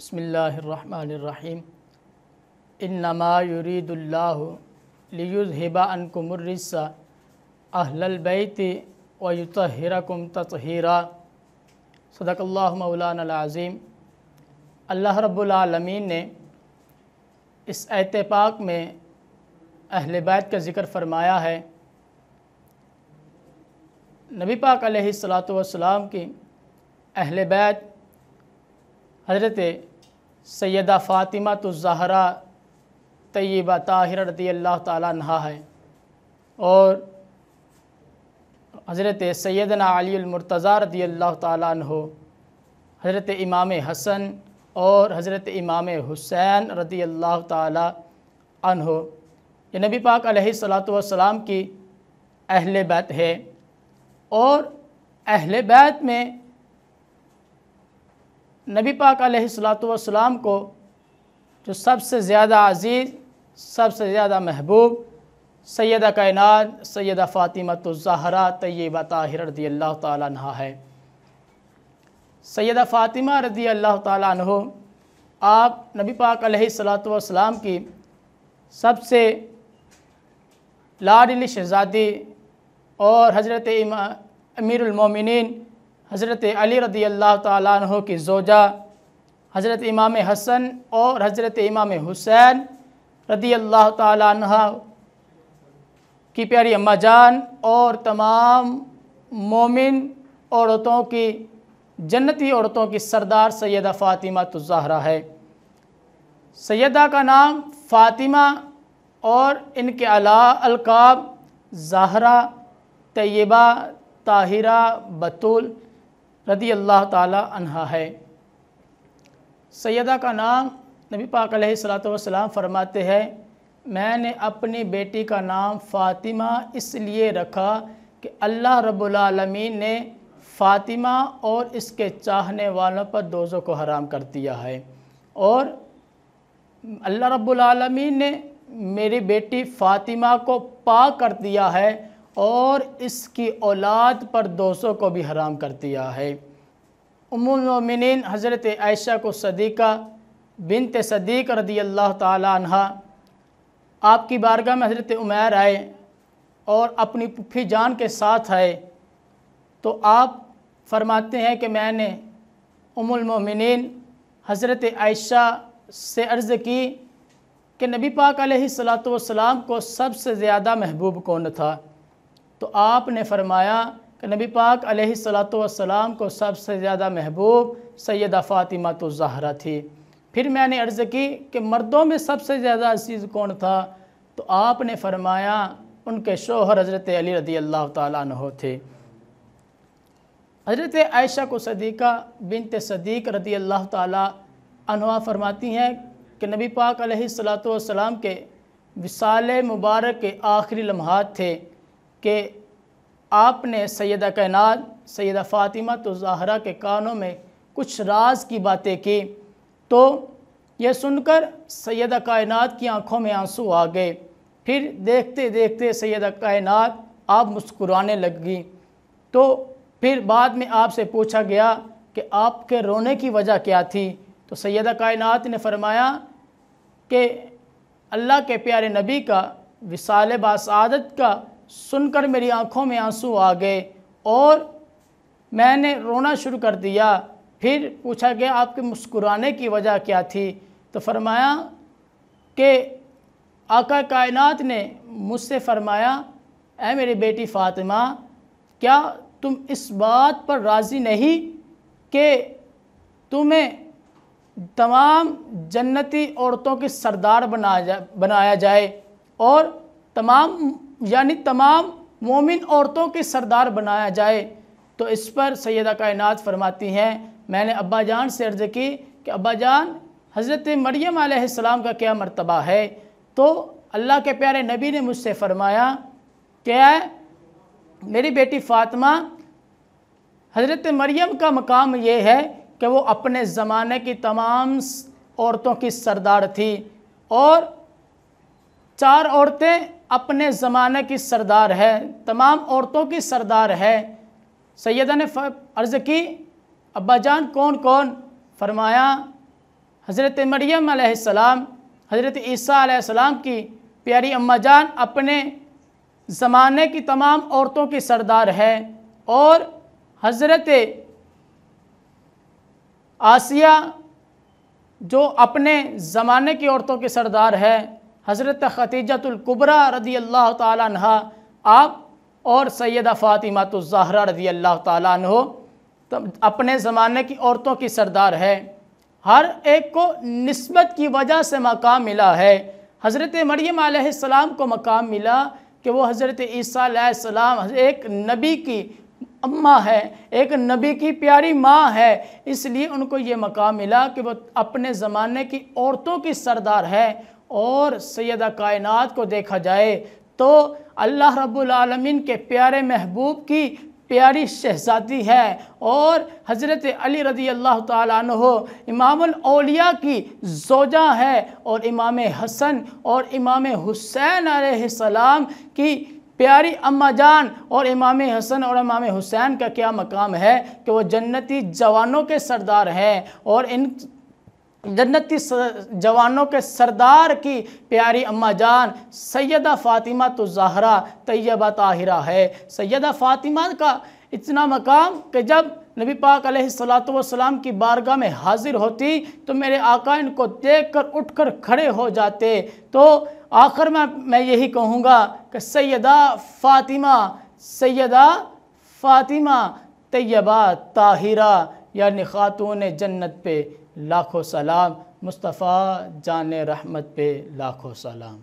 बसमीम इन्नमायुरीदुल्लाबनकुमर्रिसा अहलबैत वयुतहरकुम ततहरा सदकल्ला मौलानाज़ीम अल्लाह रब्लमीन ने इस एतपाक में अहल का ज़िक्र फ़रमाया है नबी पाक सलात की अहलबैत हज़रत सैदा फ़ातिमा तो ज़हरा तय्यबा ताहिर रदी अल्लाह तहा है और हज़रत सैदना अलीमरतज़ा रदी अल्लाह तहो हज़रत इमाम हसन और हज़रत इमाम हुसैन रदी अल्लाह तहो ये नबी पाक सलाम की अहल बैत है और अहल बैत में नबी पाक सलाम को जो सबसे ज़्यादा अज़ीज़ सबसे ज़्यादा महबूब सैदा फातिमा तो फ़ातिमतज़हरा तयब ताहिर रदी अल्लाह तह है सैद फ़ातिमा रदी अल्लाह तह आप नबी पाक सलाम की सबसे लाडली शहज़ादी और हज़रत अमीरमिन हज़रत अली रदी अल्लाह तह की जोजा हज़रत इमाम हसन और हज़रत इमाम हुसैन रदी अल्लाह तह की प्यारी अम्मा जान और तमाम मोमिन औरतों की जन्नती औरतों की सरदार सैदा फ़ातिमा तो ज़ाहरा है सैदा का नाम फ़ातिमा और इनके अला अलकाब ज़ाहरा तय्यबा ताहिरा बतूल रदी अल्लाह तहा है सैदा का नाम नबी पाक सलाम फरमाते हैं मैंने अपनी बेटी का नाम फ़ातिमा इसलिए रखा कि अल्लाह रबालमीन ने फ़ातिमा और इसके चाहने वालों पर दोज़ों को हराम कर दिया है और अल्लाह रब्लमीन ने मेरी बेटी फ़ातिमा को पा कर दिया है और इसकी औलाद पर दोषों को भी हराम कर दिया है उमुमिन हज़रत आयशा को सदीक़ा बिनत सदीक रदी अल्लाह तहा आपकी बारगाह में हज़रत उमैर आए और अपनी पुफी जान के साथ आए तो आप फरमाते हैं कि मैंने उमिन हज़रत आयशा से अर्ज़ की कि नबी पाक सलाम को सबसे ज़्यादा महबूब कौन था तो आपने फरमाया कि नबी पाक सलात को सबसे ज़्यादा महबूब सैदा फ़ातिमा तो ज़हरा थी फिर मैंने अर्ज़ की कि मर्दों में सबसे ज़्यादा अजीज़ कौन था तो आपने फरमाया उनके शोहर हज़रत अली रदी अल्लाह तु थे हज़रत आयशा को सदीक़ा बिनत सदीक रदी अल्लाह तहा फरमाती हैं कि नबी पाक सलाम के विसाल मुबारक के आखिरी लम्हात थे कि आपने सैद कैनात सैद फ़ातिमा तो ज़ाहरा के कानों में कुछ राज की बातें की तो यह सुनकर सैदा कायनात की आंखों में आंसू आ गए फिर देखते देखते सैद कायनात आप मुस्कुराने लगी तो फिर बाद में आपसे पूछा गया कि आपके रोने की वजह क्या थी तो सैदा कायनात ने फरमाया कि अल्लाह के प्यारे नबी का विसाल बसादत का सुनकर मेरी आंखों में आंसू आ गए और मैंने रोना शुरू कर दिया फिर पूछा गया आपके मुस्कुराने की वजह क्या थी तो फरमाया कि आका कायनात ने मुझसे फरमाया ऐ मेरी बेटी फ़ातिमा क्या तुम इस बात पर राज़ी नहीं कि तुम्हें तमाम जन्नती औरतों के सरदार बनाया जा, बनाया जाए और तमाम यानी तमाम मोमिन औरतों के सरदार बनाया जाए तो इस पर सैदा कायनात फरमाती हैं मैंने अब्बा जान से अर्ज़ की कि अब्बा जान हज़रत मरियम आसमाम का क्या मरतबा है तो अल्लाह के प्यारे नबी ने मुझसे फ़रमाया क्या मेरी बेटी फातमा हज़रत मरियम का मकाम ये है कि वो अपने ज़माने की तमाम औरतों की सरदार थी और चार औरतें अपने ज़माने की सरदार है तमाम औरतों की सरदार है सैदा ने अर्ज़ की अब्बा जान कौन कौन फरमाया हज़रत मरियम सलाम हज़रत ईसा सलाम की प्यारी अम्मा जान अपने ज़माने की तमाम औरतों की सरदार है और हज़रत आसिया जो अपने ज़माने की औरतों की सरदार है हज़रत ख़तीजतुल्कुबरा रदी अल्लाह तह आप और सैद फ़ातिमा ज़ाहरा रदी अल्लाह हो तो अपने ज़माने की औरतों की सरदार है हर एक को नस्बत की वजह से मकाम मिला है हज़रत मरियम आसमाम को मकाम मिला कि वो हज़रत ईसीम एक नबी की अम्मा है एक नबी की प्यारी माँ है इसलिए उनको ये मकाम मिला कि वो अपने ज़माने की औरतों की सरदार है और सैद कायनात को देखा जाए तो अल्लाह रब्लमिन के प्यारे महबूब की प्यारी शहजादी है और हज़रत अली रदी अल्लाह तहो इमामिया की जोजा है और इमाम हसन और इमाम हुसैन सलाम की प्यारी अम्मा जान और इमाम हसन और इमाम हुसैन का क्या मकाम है कि वो जन्नती जवानों के सरदार हैं और इन जन्नति जवानों के सरदार की प्यारी अम्मा जान सैदा फ़ातिमा तो ज़ाहरा तैयबा ताहिरा है सैदा फ़ातिमा का इतना मकाम कि जब नबी पाक सलाम की बारगाह में हाजिर होती तो मेरे आका इनको देख कर उठ कर खड़े हो जाते तो आखिर में मैं यही कहूँगा कि सैदा फ़ातिमा सैदा फ़ातिमा तैयबा ताहिरा यानी ख़ातून जन्नत पे लाखों सलाम मुस्तफ़ा जान रहमत पे लाखों सलाम